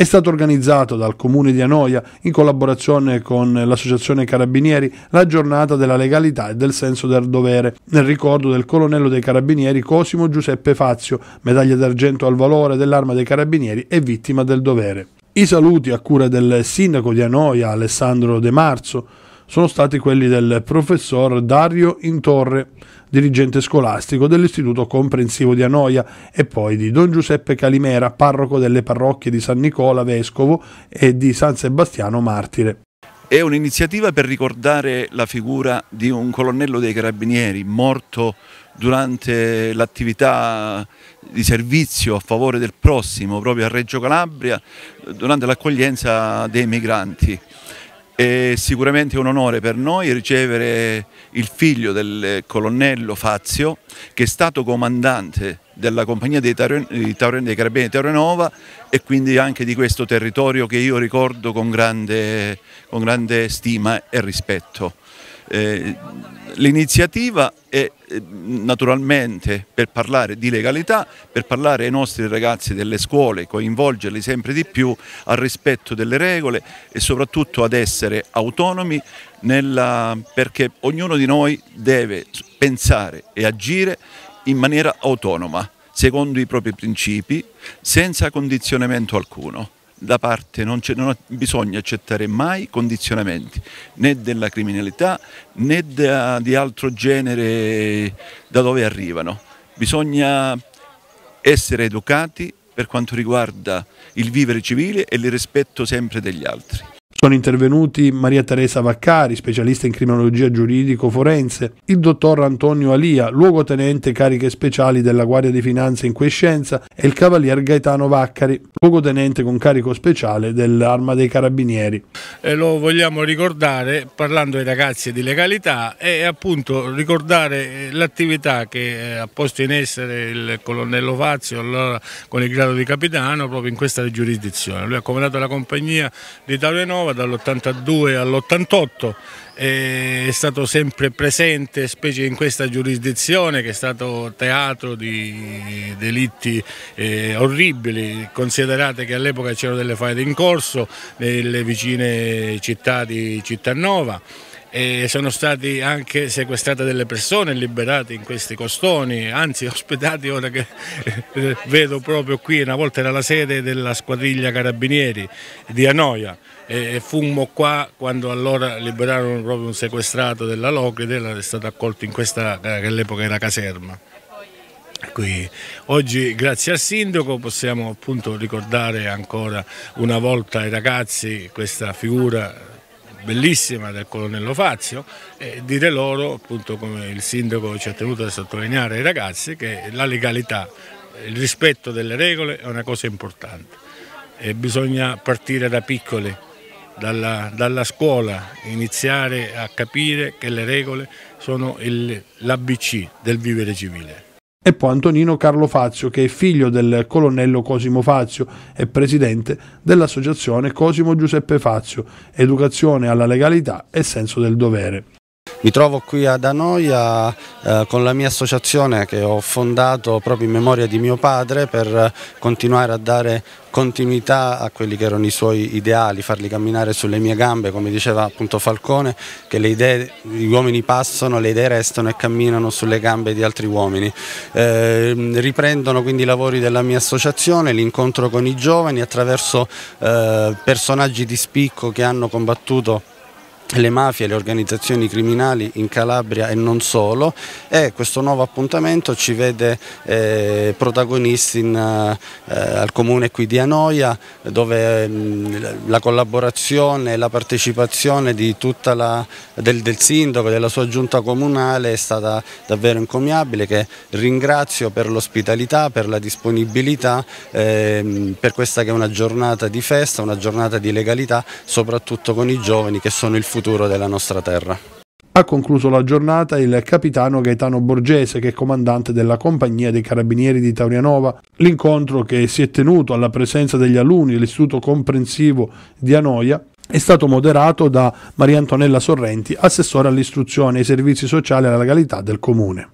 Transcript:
è stato organizzato dal Comune di Anoia in collaborazione con l'Associazione Carabinieri la giornata della legalità e del senso del dovere, nel ricordo del colonnello dei Carabinieri Cosimo Giuseppe Fazio, medaglia d'argento al valore dell'arma dei Carabinieri e vittima del dovere. I saluti a cura del sindaco di Anoia Alessandro De Marzo, sono stati quelli del professor Dario Intorre, dirigente scolastico dell'Istituto Comprensivo di Anoia e poi di Don Giuseppe Calimera, parroco delle parrocchie di San Nicola Vescovo e di San Sebastiano Martire. È un'iniziativa per ricordare la figura di un colonnello dei carabinieri morto durante l'attività di servizio a favore del prossimo proprio a Reggio Calabria durante l'accoglienza dei migranti. È sicuramente un onore per noi ricevere il figlio del colonnello Fazio che è stato comandante della compagnia dei, Taure, dei Carabinieri di Taurenova e quindi anche di questo territorio che io ricordo con grande, con grande stima e rispetto. Eh, l'iniziativa è eh, naturalmente per parlare di legalità, per parlare ai nostri ragazzi delle scuole, coinvolgerli sempre di più al rispetto delle regole e soprattutto ad essere autonomi nella, perché ognuno di noi deve pensare e agire in maniera autonoma secondo i propri principi, senza condizionamento alcuno. Da parte non, non bisogna accettare mai condizionamenti, né della criminalità né da, di altro genere da dove arrivano. Bisogna essere educati per quanto riguarda il vivere civile e il rispetto sempre degli altri. Sono intervenuti Maria Teresa Vaccari, specialista in criminologia giuridico-forense, il dottor Antonio Alia, luogotenente cariche speciali della Guardia di Finanza in quiescenza, e il cavalier Gaetano Vaccari, luogotenente con carico speciale dell'Arma dei Carabinieri. E lo vogliamo ricordare parlando ai ragazzi di legalità e appunto ricordare eh, l'attività che eh, ha posto in essere il colonnello Fazio allora, con il grado di capitano proprio in questa giurisdizione. Lui ha comandato la compagnia di Tauro Nova Padova dall'82 all'88, è stato sempre presente, specie in questa giurisdizione che è stato teatro di delitti eh, orribili, considerate che all'epoca c'erano delle faide in corso nelle vicine città di Cittanova e sono stati anche sequestrate delle persone liberate in questi costoni, anzi ospitati ora che vedo proprio qui, una volta era la sede della squadriglia carabinieri di Anoia e fummo qua quando allora liberarono proprio un sequestrato della Locride, è stato accolto in questa eh, che all'epoca era caserma. Qui. Oggi grazie al sindaco possiamo appunto ricordare ancora una volta ai ragazzi questa figura bellissima del colonnello Fazio e dire loro, appunto come il sindaco ci ha tenuto a sottolineare ai ragazzi, che la legalità, il rispetto delle regole è una cosa importante e bisogna partire da piccoli, dalla, dalla scuola, iniziare a capire che le regole sono l'ABC del vivere civile e poi Antonino Carlo Fazio, che è figlio del colonnello Cosimo Fazio e presidente dell'associazione Cosimo Giuseppe Fazio, Educazione alla legalità e senso del dovere. Mi trovo qui ad Anoia eh, con la mia associazione che ho fondato proprio in memoria di mio padre per continuare a dare continuità a quelli che erano i suoi ideali, farli camminare sulle mie gambe, come diceva appunto Falcone, che le idee, gli uomini passano, le idee restano e camminano sulle gambe di altri uomini. Eh, riprendono quindi i lavori della mia associazione, l'incontro con i giovani attraverso eh, personaggi di spicco che hanno combattuto le mafie, le organizzazioni criminali in Calabria e non solo e questo nuovo appuntamento ci vede eh, protagonisti in, eh, eh al comune qui di Anoia dove mh, mm, la collaborazione e la partecipazione la, del, del, sindaco e della sua giunta comunale è stata davvero encomiabile che ringrazio per l'ospitalità, per la disponibilità, eh, per questa che è una giornata di festa, una giornata di legalità soprattutto con i giovani che sono il futuro futuro della nostra terra. Ha concluso la giornata il capitano Gaetano Borgese, che è comandante della compagnia dei carabinieri di Taurianova. L'incontro che si è tenuto alla presenza degli alunni dell'istituto comprensivo di Anoia è stato moderato da Maria Antonella Sorrenti, assessore all'istruzione, e ai servizi sociali e alla legalità del comune.